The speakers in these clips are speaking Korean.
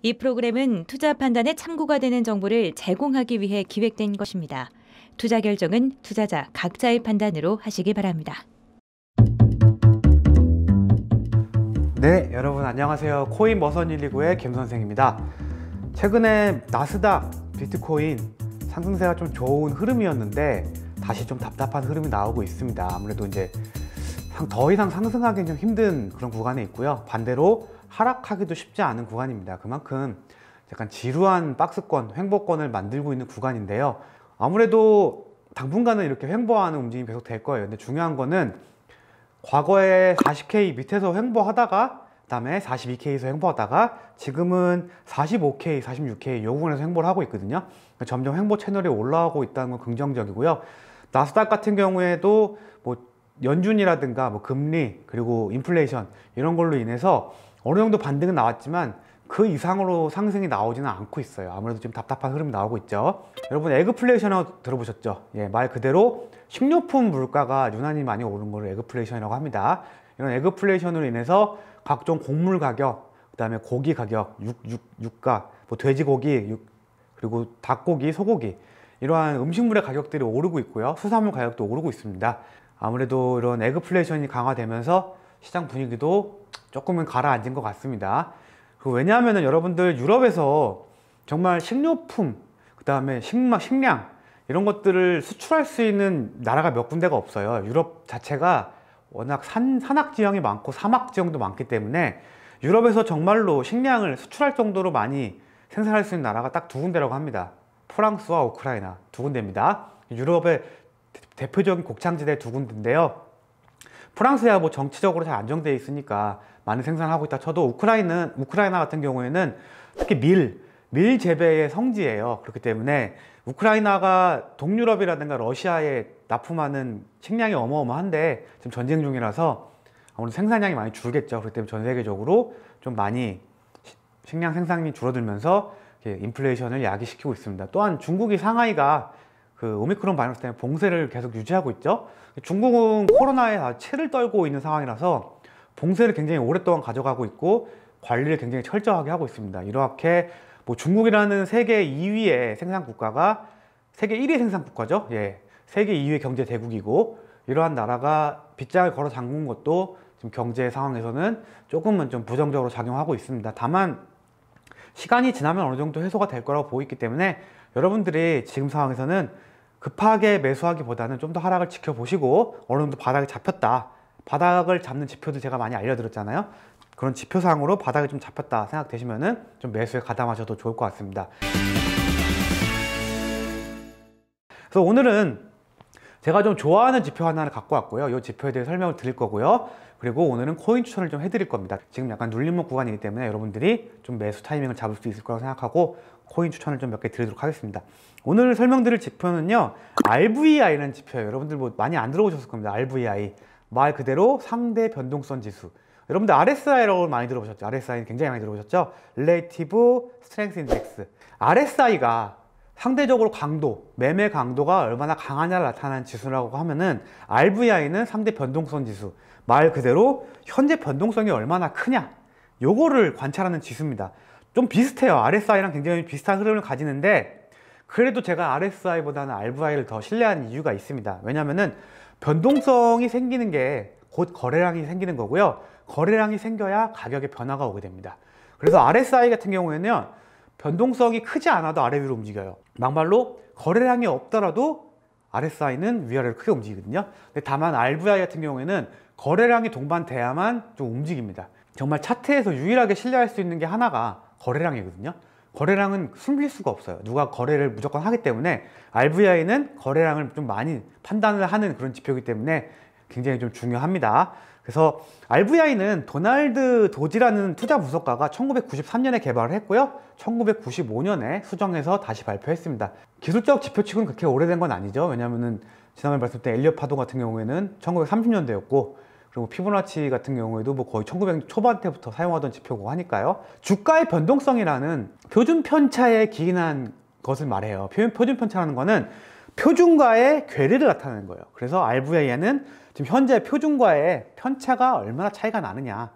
이 프로그램은 투자 판단에 참고가 되는 정보를 제공하기 위해 기획된 것입니다. 투자 결정은 투자자 각자의 판단으로 하시기 바랍니다. 네, 여러분 안녕하세요. 코인 머선 119의 김 선생입니다. 최근에 나스닥, 비트코인 상승세가 좀 좋은 흐름이었는데 다시 좀 답답한 흐름이 나오고 있습니다. 아무래도 이제 더 이상 상승하기는 좀 힘든 그런 구간에 있고요. 반대로 하락하기도 쉽지 않은 구간입니다. 그만큼 약간 지루한 박스권, 횡보권을 만들고 있는 구간인데요. 아무래도 당분간은 이렇게 횡보하는 움직임이 계속 될 거예요. 근데 중요한 거는 과거에 40K 밑에서 횡보하다가 그다음에 42K에서 횡보하다가 지금은 45K, 46K 요 부분에서 횡보를 하고 있거든요. 점점 횡보 채널이 올라오고 있다는 건 긍정적이고요. 나스닥 같은 경우에도 뭐 연준이라든가 뭐 금리 그리고 인플레이션 이런 걸로 인해서 어느 정도 반등은 나왔지만 그 이상으로 상승이 나오지는 않고 있어요 아무래도 좀 답답한 흐름이 나오고 있죠 여러분 에그플레이션이라고 들어보셨죠 예, 말 그대로 식료품 물가가 유난히 많이 오른 걸를 에그플레이션이라고 합니다 이런 에그플레이션으로 인해서 각종 곡물 가격 그 다음에 고기 가격 육, 육, 육가 뭐 돼지고기 육, 그리고 닭고기 소고기 이러한 음식물의 가격들이 오르고 있고요 수산물 가격도 오르고 있습니다 아무래도 이런 에그플레이션이 강화되면서 시장 분위기도 조금은 가라앉은 것 같습니다. 그 왜냐하면 여러분들 유럽에서 정말 식료품, 그 다음에 식막, 식량 이런 것들을 수출할 수 있는 나라가 몇 군데가 없어요. 유럽 자체가 워낙 산, 산악 지형이 많고 사막 지형도 많기 때문에 유럽에서 정말로 식량을 수출할 정도로 많이 생산할 수 있는 나라가 딱 두 군데라고 합니다. 프랑스와 우크라이나 두 군데입니다. 유럽의 대표적인 곡창지대 두 군데인데요. 프랑스야 뭐 정치적으로 잘 안정되어 있으니까 많이 생산하고 있다 쳐도 우크라이는, 우크라이나 같은 경우에는 특히 밀, 밀 재배의 성지예요. 그렇기 때문에 우크라이나가 동유럽이라든가 러시아에 납품하는 식량이 어마어마한데 지금 전쟁 중이라서 아무래도 생산량이 많이 줄겠죠. 그렇기 때문에 전 세계적으로 좀 많이 식량 생산이 줄어들면서 인플레이션을 야기시키고 있습니다. 또한 중국이 상하이가 그 오미크론 바이러스 때문에 봉쇄를 계속 유지하고 있죠. 중국은 코로나에 채를 떨고 있는 상황이라서 봉쇄를 굉장히 오랫동안 가져가고 있고 관리를 굉장히 철저하게 하고 있습니다. 이렇게 뭐 중국이라는 세계 2위의 생산 국가가 세계 1위 생산 국가죠. 예. 세계 2위 경제 대국이고 이러한 나라가 빗장을 걸어 잠근 것도 지금 경제 상황에서는 조금은 좀 부정적으로 작용하고 있습니다. 다만 시간이 지나면 어느 정도 해소가 될 거라고 보이기 때문에 여러분들이 지금 상황에서는 급하게 매수하기보다는 좀 더 하락을 지켜보시고 어느 정도 바닥이 잡혔다 바닥을 잡는 지표도 제가 많이 알려드렸잖아요. 그런 지표상으로 바닥이 좀 잡혔다 생각되시면 좀 매수에 가담하셔도 좋을 것 같습니다. 그래서 오늘은 제가 좀 좋아하는 지표 하나를 갖고 왔고요. 이 지표에 대해 설명을 드릴 거고요. 그리고 오늘은 코인 추천을 좀 해드릴 겁니다. 지금 약간 눌림목 구간이기 때문에 여러분들이 좀 매수 타이밍을 잡을 수 있을 거라고 생각하고 코인 추천을 좀 몇 개 드리도록 하겠습니다. 오늘 설명드릴 지표는요. RVI라는 지표예요. 여러분들 뭐 많이 안 들어보셨을 겁니다. RVI. 말 그대로 상대 변동성 지수 여러분들 RSI라고 많이 들어보셨죠? RSI 굉장히 많이 들어보셨죠? Relative Strength Index RSI가 상대적으로 강도, 매매 강도가 얼마나 강하냐를 나타내는 지수라고 하면은 RVI는 상대 변동성 지수 말 그대로 현재 변동성이 얼마나 크냐 요거를 관찰하는 지수입니다 좀 비슷해요 RSI랑 굉장히 비슷한 흐름을 가지는데 그래도 제가 RSI보다는 RVI를 더 신뢰하는 이유가 있습니다 왜냐면은 변동성이 생기는 게 곧 거래량이 생기는 거고요. 거래량이 생겨야 가격의 변화가 오게 됩니다. 그래서 RSI 같은 경우에는 변동성이 크지 않아도 아래 위로 움직여요. 막말로 거래량이 없더라도 RSI는 위아래로 크게 움직이거든요. 근데 다만 RVI 같은 경우에는 거래량이 동반돼야만 좀 움직입니다. 정말 차트에서 유일하게 신뢰할 수 있는 게 하나가 거래량이거든요. 거래량은 숨길 수가 없어요. 누가 거래를 무조건 하기 때문에 RVI는 거래량을 좀 많이 판단을 하는 그런 지표이기 때문에 굉장히 좀 중요합니다. 그래서 RVI는 도날드 도지라는 투자 분석가가 1993년에 개발을 했고요. 1995년에 수정해서 다시 발표했습니다. 기술적 지표치고는 그렇게 오래된 건 아니죠. 왜냐하면 지난번에 말씀드린 엘리엇 파도 같은 경우에는 1930년대였고 그리고 뭐 피부나치 같은 경우에도 뭐 거의 1 9 0 0 초반 때부터 사용하던 지표고 하니까요. 주가의 변동성이라는 표준 편차에 기인한 것을 말해요. 표준 편차라는 거는 표준과의 괴리를 나타내는 거예요. 그래서 RVA에는 지금 현재 표준과의 편차가 얼마나 차이가 나느냐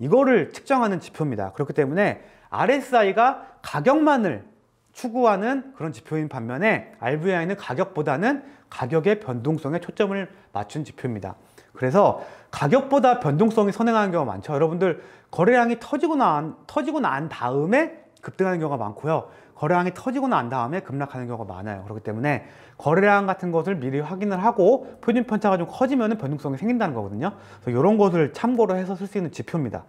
이거를 측정하는 지표입니다. 그렇기 때문에 RSI가 가격만을 추구하는 그런 지표인 반면에 RVI는 가격보다는 가격의 변동성에 초점을 맞춘 지표입니다. 그래서 가격보다 변동성이 선행하는 경우가 많죠. 여러분들 거래량이 터지고 난, 터지고 난 다음에 급등하는 경우가 많고요. 거래량이 터지고 난 다음에 급락하는 경우가 많아요. 그렇기 때문에 거래량 같은 것을 미리 확인을 하고 표준 편차가 좀 커지면 변동성이 생긴다는 거거든요. 그래서 이런 것을 참고로 해서 쓸 수 있는 지표입니다.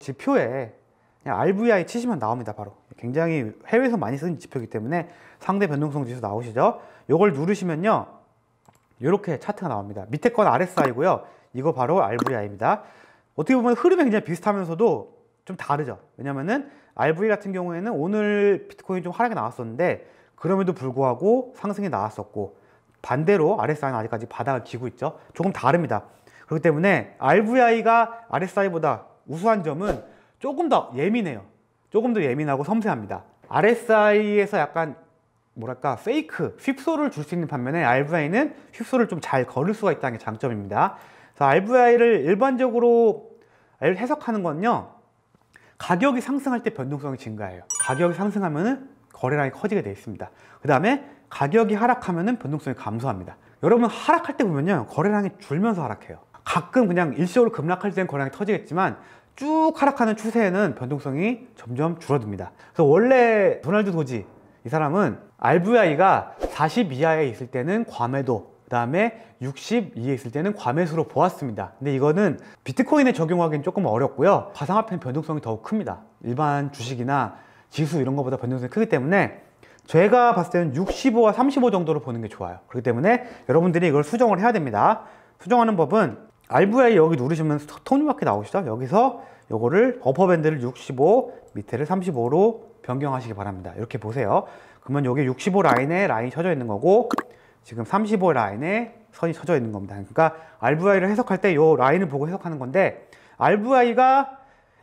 지표에 그냥 RVI 치시면 나옵니다. 바로 굉장히 해외에서 많이 쓰는 지표이기 때문에 상대 변동성 지수 나오시죠. 이걸 누르시면요. 이렇게 차트가 나옵니다. 밑에 건 RSI고요. 이거 바로 RVI입니다. 어떻게 보면 흐름이 굉장히 비슷하면서도 좀 다르죠. 왜냐면은 RV i 같은 경우에는 오늘 비트코인이 좀 하락이 나왔었는데 그럼에도 불구하고 상승이 나왔었고 반대로 RSI는 아직까지 바닥을 기고 있죠. 조금 다릅니다. 그렇기 때문에 RVI가 RSI보다 우수한 점은 조금 더 예민해요. 조금 더 예민하고 섬세합니다. RSI에서 약간 뭐랄까 페이크 휩소를 줄 수 있는 반면에 RVI는 휩소를 좀 잘 걸을 수가 있다는 게 장점입니다. 그래서 RVI를 일반적으로 해석하는 건요 가격이 상승할 때 변동성이 증가해요. 가격이 상승하면 거래량이 커지게 되어 있습니다. 그 다음에 가격이 하락하면 변동성이 감소합니다. 여러분 하락할 때 보면요 거래량이 줄면서 하락해요. 가끔 그냥 일시적으로 급락할 때는 거래량이 터지겠지만 쭉 하락하는 추세에는 변동성이 점점 줄어듭니다. 그래서 원래 도날드 도지 이 사람은 RVI가 40 이하에 있을 때는 과매도 그 다음에 6 2에 있을 때는 과매수로 보았습니다 근데 이거는 비트코인에 적용하기는 조금 어렵고요 가상화폐는 변동성이 더욱 큽니다 일반 주식이나 지수 이런 것보다 변동성이 크기 때문에 제가 봤을 때는 65와 35 정도로 보는 게 좋아요 그렇기 때문에 여러분들이 이걸 수정을 해야 됩니다 수정하는 법은 RVI 여기 누르시면 톱니바퀴 나오시죠 여기서 요거를 어퍼밴드를 65 밑에를 35로 변경하시기 바랍니다 이렇게 보세요 그러면 여기 65 라인에 라인이 쳐져 있는 거고 지금 35 라인에 선이 쳐져 있는 겁니다. 그러니까 RVI를 해석할 때 이 라인을 보고 해석하는 건데 RVI가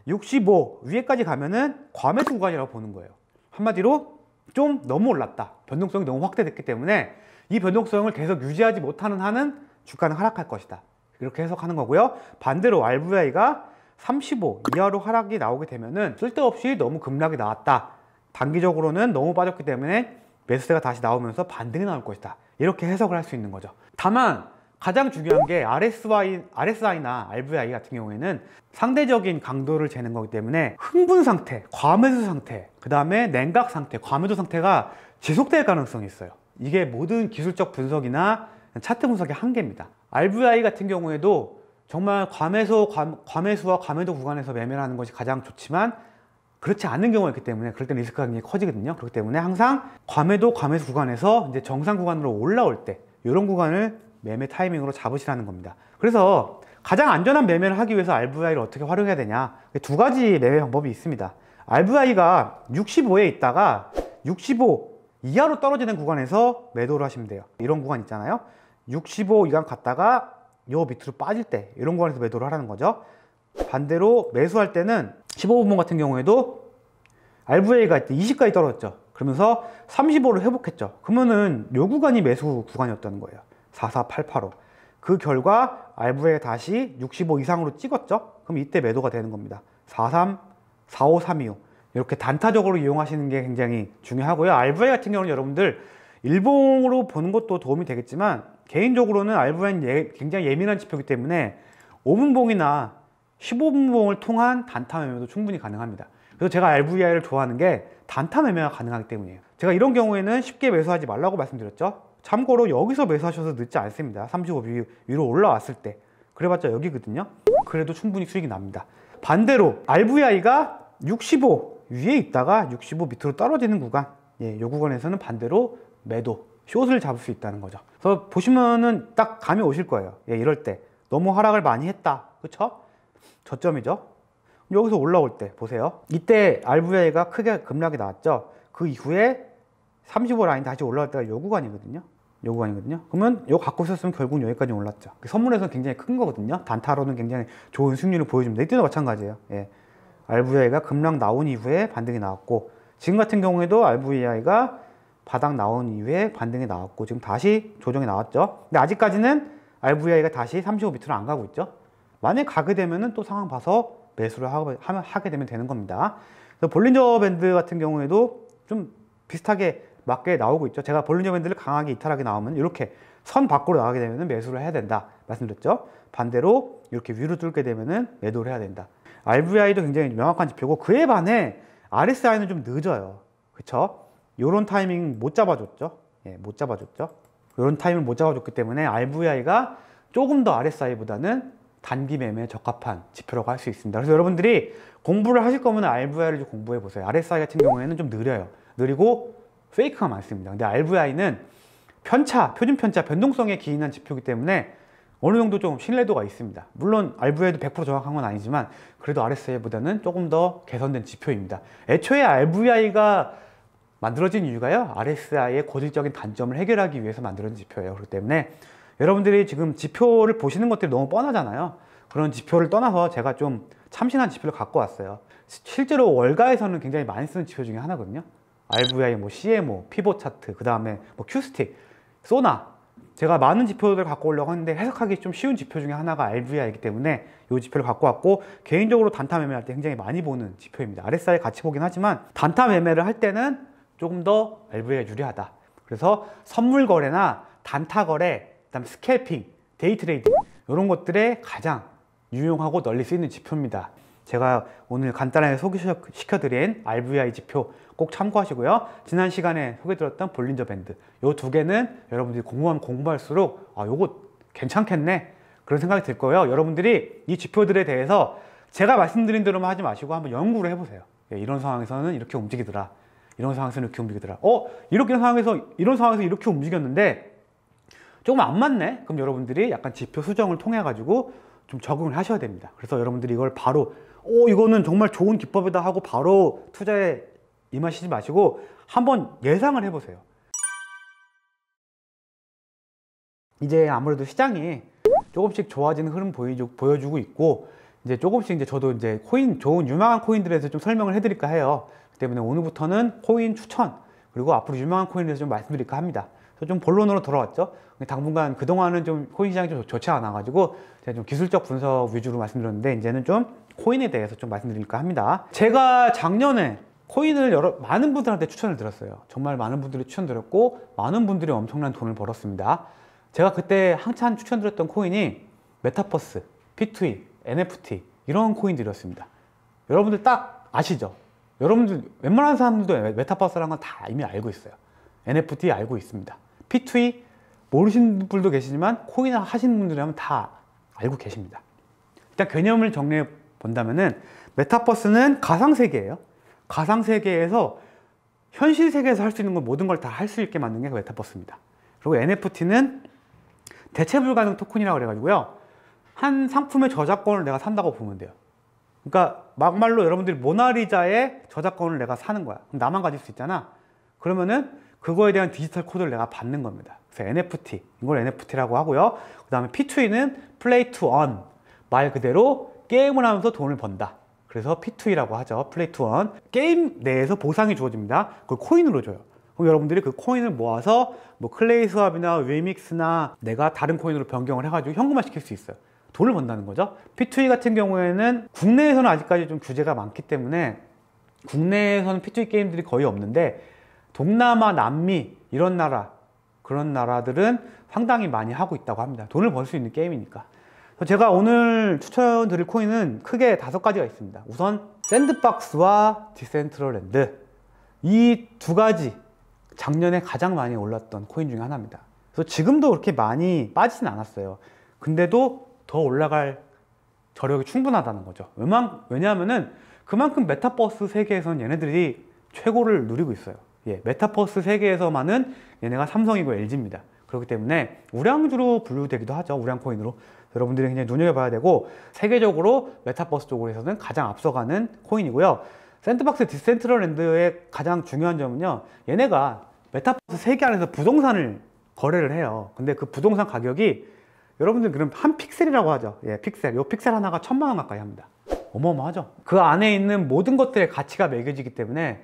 65 위에까지 가면은 과메수 구간이라고 보는 거예요. 한마디로 좀 너무 올랐다. 변동성이 너무 확대됐기 때문에 이 변동성을 계속 유지하지 못하는 한은 주가는 하락할 것이다. 이렇게 해석하는 거고요. 반대로 RVI가 35 이하로 하락이 나오게 되면은 쓸데없이 너무 급락이 나왔다. 단기적으로는 너무 빠졌기 때문에 매수세가 다시 나오면서 반등이 나올 것이다 이렇게 해석을 할 수 있는 거죠 다만 가장 중요한 게 RSI, RSI나 RVI 같은 경우에는 상대적인 강도를 재는 거기 때문에 흥분 상태, 과매수 상태, 그 다음에 냉각 상태, 과매도 상태가 지속될 가능성이 있어요. 이게 모든 기술적 분석이나 차트 분석의 한계입니다. RVI 같은 경우에도 정말 과매수, 과, 과매수와 과매도 구간에서 매매를 하는 것이 가장 좋지만 그렇지 않는 경우가 있기 때문에 그럴 때는 리스크가 굉장히 커지거든요 그렇기 때문에 항상 과매도 과매수 구간에서 이제 정상 구간으로 올라올 때 이런 구간을 매매 타이밍으로 잡으시라는 겁니다 그래서 가장 안전한 매매를 하기 위해서 RVI를 어떻게 활용해야 되냐 두 가지 매매 방법이 있습니다 RVI가 65에 있다가 65 이하로 떨어지는 구간에서 매도를 하시면 돼요 이런 구간 있잖아요 65 이간 갔다가 요 밑으로 빠질 때 이런 구간에서 매도를 하라는 거죠 반대로 매수할 때는 15분봉 같은 경우에도 RVA가 이때 20까지 떨어졌죠 그러면서 3 5로 회복했죠 그러면은 요 구간이 매수 구간이었다는 거예요 44885그 결과 RVA 다시 65 이상으로 찍었죠 그럼 이때 매도가 되는 겁니다 43 45325 이렇게 단타적으로 이용하시는 게 굉장히 중요하고요 RVA 같은 경우는 여러분들 일봉으로 보는 것도 도움이 되겠지만 개인적으로는 RVA는 예, 굉장히 예민한 지표이기 때문에 5분봉이나 15분봉을 통한 단타 매매도 충분히 가능합니다 그래서 제가 r v i 를 좋아하는 게 단타 매매가 가능하기 때문이에요 제가 이런 경우에는 쉽게 매수하지 말라고 말씀드렸죠 참고로 여기서 매수하셔서 늦지 않습니다 35 위로 올라왔을 때 그래봤자 여기거든요 그래도 충분히 수익이 납니다 반대로 RVI가 65 위에 있다가 65 밑으로 떨어지는 구간 예, 요 구간에서는 반대로 매도 숏을 잡을 수 있다는 거죠 그래서 보시면은 딱 감이 오실 거예요 예, 이럴 때 너무 하락을 많이 했다 그쵸? 저점이죠. 여기서 올라올 때 보세요. 이때 RVI가 크게 급락이 나왔죠. 그 이후에 35 라인 다시 올라올 때가 요 구간이거든요. 요 구간이거든요. 그러면 요 갖고 있었으면 결국 여기까지 올랐죠. 그 선물에서는 굉장히 큰 거거든요. 단타로는 굉장히 좋은 수익률을 보여줍니다. 이때도 마찬가지예요. 예. RVI가 급락 나온 이후에 반등이 나왔고 지금 같은 경우에도 RVI가 바닥 나온 이후에 반등이 나왔고 지금 다시 조정이 나왔죠. 근데 아직까지는 RVI가 다시 35 밑으로 안 가고 있죠. 만약 가게 되면은 또 상황 봐서 매수를 하게 되면 되는 겁니다. 그래서 볼린저 밴드 같은 경우에도 좀 비슷하게 맞게 나오고 있죠. 제가 볼린저 밴드를 강하게 이탈하게 나오면 이렇게 선 밖으로 나가게 되면 매수를 해야 된다. 말씀드렸죠. 반대로 이렇게 위로 뚫게 되면 매도를 해야 된다. RVI도 굉장히 명확한 지표고 그에 반해 RSI는 좀 늦어요. 그렇죠? 이런 타이밍 못 잡아줬죠. 예, 못 잡아줬죠. 이런 타이밍을 못 잡아줬기 때문에 RVI가 조금 더 RSI보다는 단기 매매에 적합한 지표라고 할 수 있습니다. 그래서 여러분들이 공부를 하실 거면 RVI를 공부해 보세요. RSI 같은 경우에는 좀 느려요. 느리고 페이크가 많습니다. 근데 RVI는 편차, 표준 편차, 변동성에 기인한 지표이기 때문에 어느 정도 좀 신뢰도가 있습니다. 물론 RVI도 100% 정확한 건 아니지만 그래도 RSI보다는 조금 더 개선된 지표입니다. 애초에 RVI가 만들어진 이유가요. RSI의 고질적인 단점을 해결하기 위해서 만들어진 지표예요. 그렇기 때문에 여러분들이 지금 지표를 보시는 것들이 너무 뻔하잖아요 그런 지표를 떠나서 제가 좀 참신한 지표를 갖고 왔어요 실제로 월가에서는 굉장히 많이 쓰는 지표 중에 하나거든요 RVI, 뭐 CMO, 피보 차트, 그 다음에 뭐 Q스틱, 소나 제가 많은 지표들을 갖고 오려고 했는데 해석하기 좀 쉬운 지표 중에 하나가 RVI이기 때문에 이 지표를 갖고 왔고 개인적으로 단타 매매할 때 굉장히 많이 보는 지표입니다 RSI 같이 보긴 하지만 단타 매매를 할 때는 조금 더 RVI가 유리하다 그래서 선물 거래나 단타 거래 그다음 스캘핑, 데이 트레이딩 이런 것들에 가장 유용하고 널리 쓰이는 지표입니다. 제가 오늘 간단하게 소개시켜드린 RVI 지표 꼭 참고하시고요. 지난 시간에 소개드렸던 볼린저 밴드 이 두 개는 여러분들이 공부하면 공부할수록 아 요거 괜찮겠네 그런 생각이 들 거예요. 여러분들이 이 지표들에 대해서 제가 말씀드린 대로만 하지 마시고 한번 연구를 해보세요. 예, 이런 상황에서는 이렇게 움직이더라. 이런 상황에서는 이렇게 움직이더라. 어? 이렇게 상황에서 이런 상황에서 이렇게 움직였는데 조금 안 맞네? 그럼 여러분들이 약간 지표 수정을 통해 가지고 좀 적응을 하셔야 됩니다. 그래서 여러분들이 이걸 바로 오 이거는 정말 좋은 기법이다 하고 바로 투자에 임하시지 마시고 한번 예상을 해보세요. 이제 아무래도 시장이 조금씩 좋아지는 흐름 보여주고 있고 이제 조금씩 이제 저도 이제 코인 좋은 유망한 코인들에서 대해좀 설명을 해드릴까 해요. 그 때문에 오늘부터는 코인 추천 그리고 앞으로 유망한 코인에 대해서 좀 말씀드릴까 합니다. 좀 본론으로 돌아왔죠. 당분간 그동안은 좀 코인 시장이 좀 좋지 않아가지고 제가 좀 기술적 분석 위주로 말씀드렸는데 이제는 좀 코인에 대해서 좀 말씀드릴까 합니다. 제가 작년에 코인을 여러 많은 분들한테 추천을 드렸어요. 정말 많은 분들이 추천드렸고 많은 분들이 엄청난 돈을 벌었습니다. 제가 그때 한참 추천드렸던 코인이 메타버스, P2E, NFT 이런 코인들이었습니다. 여러분들 딱 아시죠? 여러분들 웬만한 사람들도 메타버스라는 건 다 이미 알고 있어요. NFT 알고 있습니다. P2E 모르시는 분도 계시지만 코인 을 하시는 분들이라면 다 알고 계십니다. 일단 개념을 정리해 본다면 메타버스는 가상 세계예요. 가상 세계에서 현실 세계에서 할 수 있는 건 모든 걸 다 할 수 있게 만든 게 메타버스입니다. 그리고 NFT는 대체 불가능 토큰이라고 그가지고요한 상품의 저작권을 내가 산다고 보면 돼요. 그러니까 막말로 여러분들이 모나리자의 저작권을 내가 사는 거야. 그럼 나만 가질 수 있잖아. 그러면은 그거에 대한 디지털 코드를 내가 받는 겁니다. 그래서 NFT, 이걸 NFT라고 하고요. 그 다음에 P2E는 Play to Earn, 말 그대로 게임을 하면서 돈을 번다. 그래서 P2E라고 하죠. Play to Earn. 게임 내에서 보상이 주어집니다. 그걸 코인으로 줘요. 그럼 여러분들이 그 코인을 모아서 뭐 클레이 스왑이나 위믹스나 내가 다른 코인으로 변경을 해가지고 현금화 시킬 수 있어요. 돈을 번다는 거죠. P2E 같은 경우에는 국내에서는 아직까지 좀 규제가 많기 때문에 국내에서는 P2E 게임들이 거의 없는데 동남아, 남미 이런 나라 그런 나라들은 상당히 많이 하고 있다고 합니다. 돈을 벌 수 있는 게임이니까. 제가 오늘 추천드릴 코인은 크게 다섯 가지가 있습니다. 우선 샌드박스와 디센트럴랜드 이 두 가지 작년에 가장 많이 올랐던 코인 중에 하나입니다. 그래서 지금도 그렇게 많이 빠지진 않았어요. 근데도 더 올라갈 저력이 충분하다는 거죠. 왜냐하면 그만큼 메타버스 세계에서는 얘네들이 최고를 누리고 있어요. 예, 메타버스 세계에서만은 얘네가 삼성이고 LG입니다. 그렇기 때문에 우량주로 분류되기도 하죠. 우량코인으로. 여러분들이 굉장히 눈여겨봐야 되고 세계적으로 메타버스 쪽으로서는 가장 앞서가는 코인이고요. 샌드박스 디센트럴랜드의 가장 중요한 점은요. 얘네가 메타버스 세계 안에서 부동산을 거래를 해요. 근데 그 부동산 가격이 여러분들 그럼 한 픽셀이라고 하죠. 예, 픽셀. 요 픽셀 하나가 천만 원 가까이 합니다. 어마어마하죠. 그 안에 있는 모든 것들의 가치가 매겨지기 때문에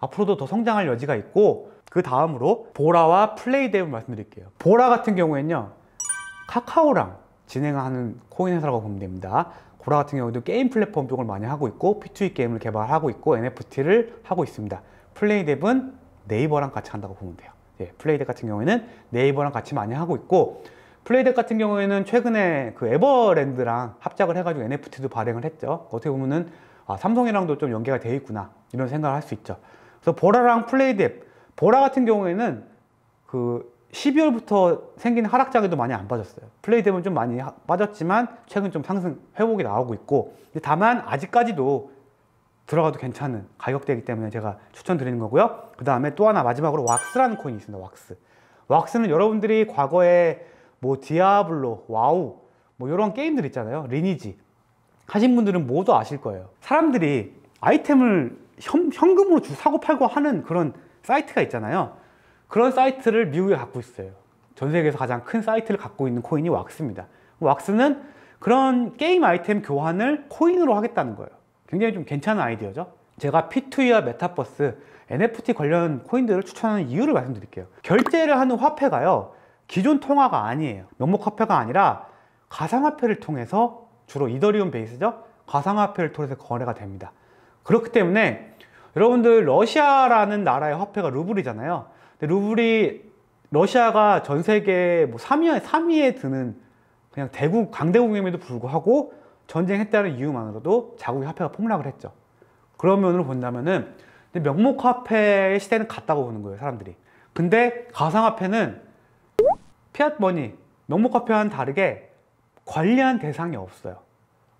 앞으로도 더 성장할 여지가 있고 그 다음으로 보라와 플레이데이 말씀드릴게요 보라 같은 경우에는요 카카오랑 진행하는 코인 회사라고 보면 됩니다 보라 같은 경우도 게임 플랫폼 쪽을 많이 하고 있고 P2E 게임을 개발하고 있고 NFT를 하고 있습니다 플레이뎁은 네이버랑 같이 한다고 보면 돼요 예, 플레이뎁 같은 경우에는 네이버랑 같이 많이 하고 있고 플레이뎁 같은 경우에는 최근에 그 에버랜드랑 합작을 해가지고 NFT도 발행을 했죠 어떻게 보면은 아, 삼성이랑도 좀 연계가 돼 있구나 이런 생각을 할 수 있죠 그래서 보라랑 플레이뎁 보라 같은 경우에는 그 12월부터 생긴 하락장에도 많이 안 빠졌어요. 플레이뎁은 좀 많이 하, 빠졌지만 최근 좀 상승 회복이 나오고 있고 다만 아직까지도 들어가도 괜찮은 가격대이기 때문에 제가 추천드리는 거고요. 그 다음에 또 하나 마지막으로 왁스라는 코인이 있습니다. 왁스. 왁스는 여러분들이 과거에 뭐 디아블로, 와우 뭐 이런 게임들 있잖아요. 리니지 하신 분들은 모두 아실 거예요. 사람들이 아이템을 현, 현금으로 주, 사고 팔고 하는 그런 사이트가 있잖아요. 그런 사이트를 미국에 갖고 있어요. 전 세계에서 가장 큰 사이트를 갖고 있는 코인이 왁스입니다. 왁스는 그런 게임 아이템 교환을 코인으로 하겠다는 거예요. 굉장히 좀 괜찮은 아이디어죠. 제가 P2E와 메타버스, NFT 관련 코인들을 추천하는 이유를 말씀드릴게요. 결제를 하는 화폐가요. 기존 통화가 아니에요. 명목 화폐가 아니라 가상화폐를 통해서 주로 이더리움 베이스죠. 가상화폐를 통해서 거래가 됩니다. 그렇기 때문에 여러분들 러시아라는 나라의 화폐가 루블이잖아요. 근데 루블이 러시아가 전 세계 뭐 3위에 3위에 드는 그냥 대국 강대국임에도 불구하고 전쟁했다는 이유만으로도 자국의 화폐가 폭락을 했죠. 그런 면으로 본다면은 명목 화폐의 시대는 갔다고 보는 거예요, 사람들이. 근데 가상 화폐는 피아트머니 명목 화폐와는 다르게 관리한 대상이 없어요.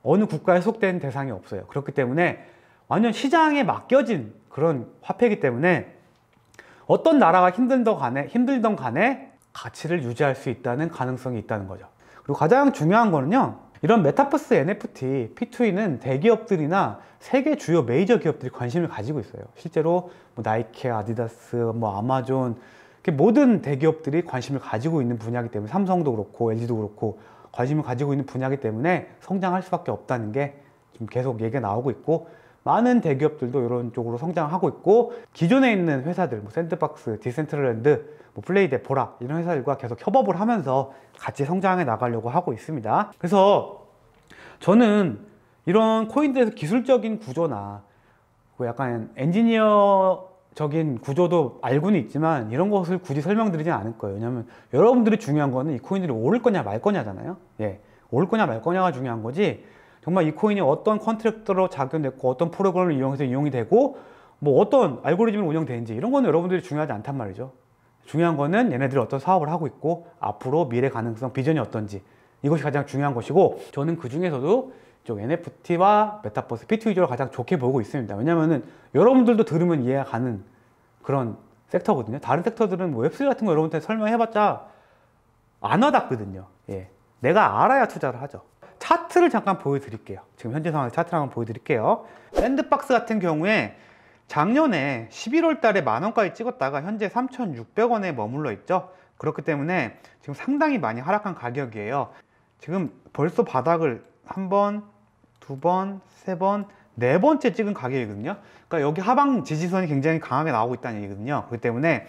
어느 국가에 속된 대상이 없어요. 그렇기 때문에 완전 시장에 맡겨진 그런 화폐이기 때문에 어떤 나라가 힘들던 간에 힘들던 간에 가치를 유지할 수 있다는 가능성이 있다는 거죠. 그리고 가장 중요한 거는요. 이런 메타버스 NFT, P2E는 대기업들이나 세계 주요 메이저 기업들이 관심을 가지고 있어요. 실제로 뭐 나이키, 아디다스, 뭐 아마존 모든 대기업들이 관심을 가지고 있는 분야이기 때문에 삼성도 그렇고 LG도 그렇고 관심을 가지고 있는 분야이기 때문에 성장할 수밖에 없다는 게좀 계속 얘기가 나오고 있고 많은 대기업들도 이런 쪽으로 성장하고 있고 기존에 있는 회사들 뭐 샌드박스, 디센트럴랜드, 뭐 플레이데, 포라 이런 회사들과 계속 협업을 하면서 같이 성장해 나가려고 하고 있습니다. 그래서 저는 이런 코인들에서 기술적인 구조나 뭐 약간 엔지니어 적인 구조도 알고는 있지만 이런 것을 굳이 설명드리진 않을 거예요. 왜냐하면 여러분들이 중요한 거는 이 코인들이 오를 거냐 말 거냐잖아요. 예, 오를 거냐 말 거냐가 중요한 거지 정말 이 코인이 어떤 컨트랙터로 작용됐고 어떤 프로그램을 이용해서 이용이 되고 뭐 어떤 알고리즘이 운영되는지 이런 거는 여러분들이 중요하지 않단 말이죠. 중요한 거는 얘네들이 어떤 사업을 하고 있고 앞으로 미래 가능성 비전이 어떤지 이것이 가장 중요한 것이고 저는 그 중에서도 쪽 NFT와 메타버스 P2E를 가장 좋게 보고 있습니다. 왜냐면은 여러분들도 들으면 이해가 가는 그런 섹터거든요. 다른 섹터들은 뭐 웹3 같은 거 여러분한테 설명해봤자 안 와닿거든요. 예. 내가 알아야 투자를 하죠. 차트를 잠깐 보여드릴게요 지금 현재 상황 에서 차트를 한번 보여드릴게요 밴드박스 같은 경우에 작년에 11월 달에 만 원까지 찍었다가 현재 3,600원에 머물러 있죠 그렇기 때문에 지금 상당히 많이 하락한 가격이에요 지금 벌써 바닥을 한 번, 두 번, 세 번, 네 번째 찍은 가격이거든요 그러니까 여기 하방 지지선이 굉장히 강하게 나오고 있다는 얘기거든요 그렇기 때문에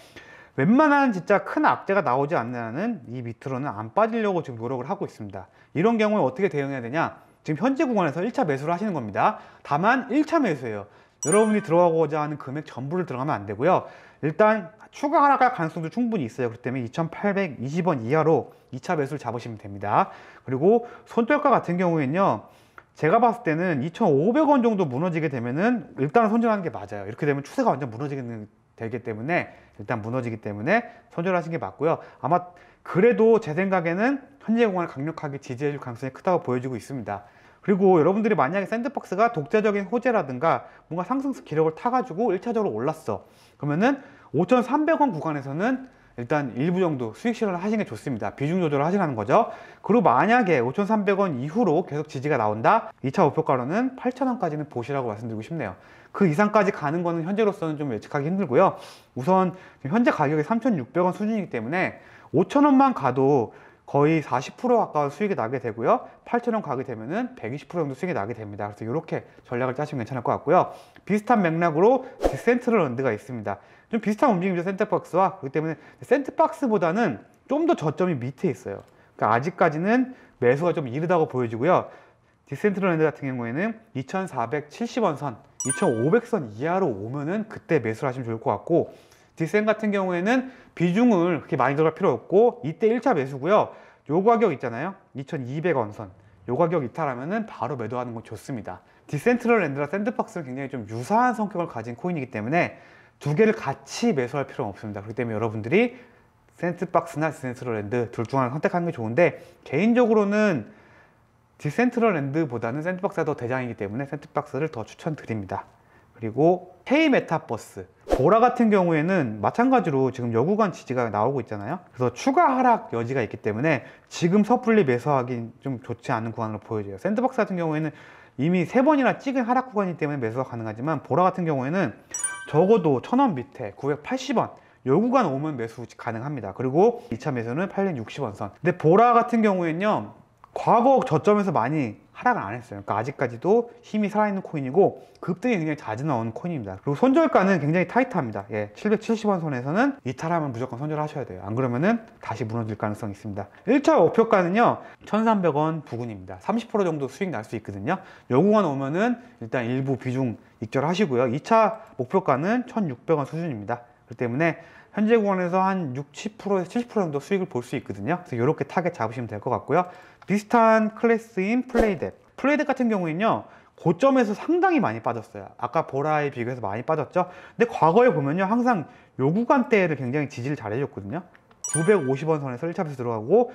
웬만한 진짜 큰 악재가 나오지 않는 한은 이 밑으로는 안 빠지려고 지금 노력을 하고 있습니다. 이런 경우에 어떻게 대응해야 되냐? 지금 현재 공간에서 1차 매수를 하시는 겁니다. 다만 1차 매수예요. 여러분이 들어가고자 하는 금액 전부를 들어가면 안 되고요. 일단 추가 하락할 가능성도 충분히 있어요. 그렇기 때문에 2,820원 이하로 2차 매수를 잡으시면 됩니다. 그리고 손절가 같은 경우에는요. 제가 봤을 때는 2,500원 정도 무너지게 되면은 일단은 손절하는 게 맞아요. 이렇게 되면 추세가 완전 무너지게 되기 때문에 일단 무너지기 때문에 손절하신 게 맞고요. 아마 그래도 제 생각에는 현재 공항을 강력하게 지지해줄 가능성이 크다고 보여지고 있습니다. 그리고 여러분들이 만약에 샌드박스가 독자적인 호재라든가 뭔가 상승 기록을 타가지고 1차적으로 올랐어. 그러면은 5,300원 구간에서는 일단 일부 정도 수익 실현을 하시는 게 좋습니다. 비중 조절을 하시라는 거죠. 그리고 만약에 5,300원 이후로 계속 지지가 나온다? 2차 목표가로는 8,000원까지는 보시라고 말씀드리고 싶네요. 그 이상까지 가는 거는 현재로서는 좀 예측하기 힘들고요. 우선 현재 가격이 3,600원 수준이기 때문에 5,000원만 가도 거의 40% 가까운 수익이 나게 되고요. 8,000원 가게 되면은 120% 정도 수익이 나게 됩니다. 그래서 이렇게 전략을 짜시면 괜찮을 것 같고요. 비슷한 맥락으로 디센트럴 런드가 있습니다. 좀 비슷한 움직임이죠. 센트박스와. 그렇기 때문에 센트박스보다는 좀 더 저점이 밑에 있어요. 그러니까 아직까지는 매수가 좀 이르다고 보여지고요. 디센트럴 랜드 같은 경우에는 2,470원 선, 2,500선 이하로 오면은 그때 매수를 하시면 좋을 것 같고 디센 같은 경우에는 비중을 그렇게 많이 들어갈 필요 없고 이때 1차 매수고요. 요 가격 있잖아요. 2200원 선. 요 가격 이탈하면 바로 매도하는 건 좋습니다. 디센트럴 랜드랑 샌드박스는 굉장히 좀 유사한 성격을 가진 코인이기 때문에 두 개를 같이 매수할 필요는 없습니다. 그렇기 때문에 여러분들이 샌드박스나 디센트럴 랜드 둘 중 하나 선택하는 게 좋은데 개인적으로는 디센트럴 랜드보다는 샌드박스가 더 대장이기 때문에 샌드박스를 더 추천드립니다. 그리고 K 메타버스 보라 같은 경우에는 마찬가지로 지금 여구간 지지가 나오고 있잖아요 그래서 추가 하락 여지가 있기 때문에 지금 섣불리 매수하기 는좀 좋지 않은 구간으로 보여져요 샌드박스 같은 경우에는 이미 세 번이나 찍은 하락 구간이기 때문에 매수가 가능하지만 보라 같은 경우에는 적어도 천 원 밑에 980원 요 구간 오면 매수 가능합니다 그리고 2차 매수는 860원 선 근데 보라 같은 경우에는요 과거 저점에서 많이 하락을 안 했어요. 그러니까 아직까지도 힘이 살아있는 코인이고 급등이 굉장히 자주 나오는 코인입니다. 그리고 손절가는 굉장히 타이트합니다. 예, 770원 선에서는 이탈하면 무조건 손절하셔야 돼요. 안 그러면은 다시 무너질 가능성이 있습니다. 1차 목표가는요. 1,300원 부근입니다. 30% 정도 수익 날 수 있거든요. 요구만 오면은 일단 일부 비중 익절하시고요. 2차 목표가는 1,600원 수준입니다. 그렇기 때문에 현재 구간에서 한6 7에서70% 정도 수익을 볼 수 있거든요 그래서 이렇게 타겟 잡으시면 될 것 같고요 비슷한 클래스인 플레이뎁플레이뎁 같은 경우에는요 고점에서 상당히 많이 빠졌어요 아까 보라에 비교해서 많이 빠졌죠 근데 과거에 보면요 항상 요 구간대를 굉장히 지지를 잘 해줬거든요 950원 선에서 1차에서 들어가고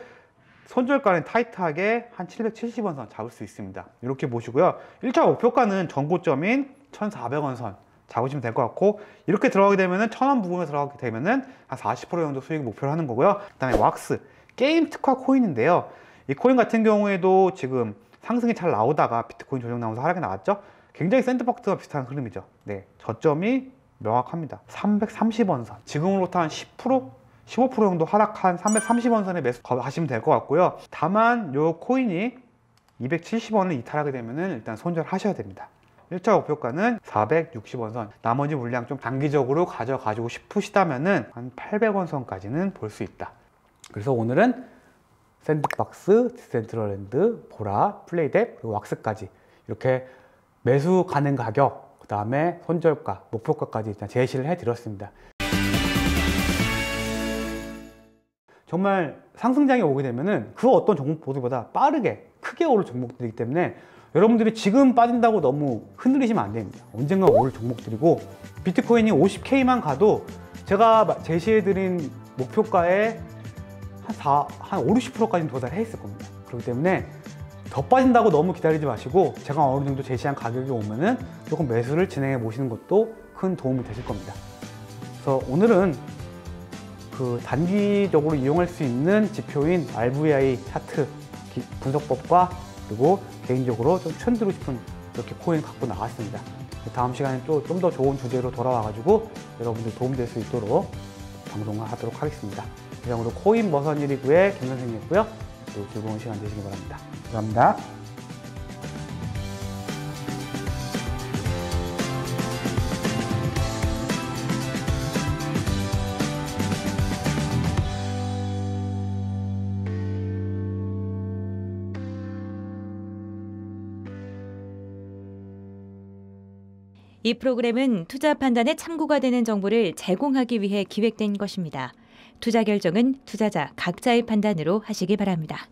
손절가는 타이트하게 한 770원 선 잡을 수 있습니다 이렇게 보시고요 1차 목표가는 전고점인 1400원 선 잡으시면 될 것 같고 이렇게 들어가게 되면은 천원 부분에 들어가게 되면은 한 40% 정도 수익 목표를 하는 거고요 그 다음에 왁스 게임 특화 코인인데요 이 코인 같은 경우에도 지금 상승이 잘 나오다가 비트코인 조정 나오면서 하락이 나왔죠 굉장히 샌드박스와 비슷한 흐름이죠 네 저점이 명확합니다 330원 선 지금으로부터 한 10%? 15% 정도 하락한 330원 선에 매수하시면 될 것 같고요 다만 요 코인이 270원을 이탈하게 되면 은 일단 손절하셔야 됩니다 1차 목표가는 460원 선 나머지 물량 좀 단기적으로 가져가지고 싶으시다면 은한 800원 선까지는 볼 수 있다 그래서 오늘은 샌드박스, 디센트럴랜드, 보라, 플레이뎁, 그리고 왁스까지 이렇게 매수 가능 가격, 그 다음에 손절가, 목표가까지 일단 제시를 해드렸습니다 정말 상승장이 오게 되면그 어떤 종목보다보다 빠르게 크게 오를 종목들이기 때문에 여러분들이 지금 빠진다고 너무 흔들리시면 안 됩니다 언젠가 오를 종목들이고 비트코인이 50K만 가도 제가 제시해드린 목표가에 한 4, 한 5, 60%까지는 도달해 있을 겁니다 그렇기 때문에 더 빠진다고 너무 기다리지 마시고 제가 어느 정도 제시한 가격이 오면은 조금 매수를 진행해 보시는 것도 큰 도움이 되실 겁니다 그래서 오늘은 그 단기적으로 이용할 수 있는 지표인 RVI 차트 분석법과 그리고 개인적으로 좀 흔들고 싶은 이렇게 코인 갖고 나왔습니다. 다음 시간에 또 좀 더 좋은 주제로 돌아와가지고 여러분들 도움될 수 있도록 방송하도록 을 하겠습니다. 이상으로 그 코인 머선 1위구의김 선생님이었고요. 즐거운 시간 되시기 바랍니다. 감사합니다. 이 프로그램은 투자 판단에 참고가 되는 정보를 제공하기 위해 기획된 것입니다. 투자 결정은 투자자 각자의 판단으로 하시기 바랍니다.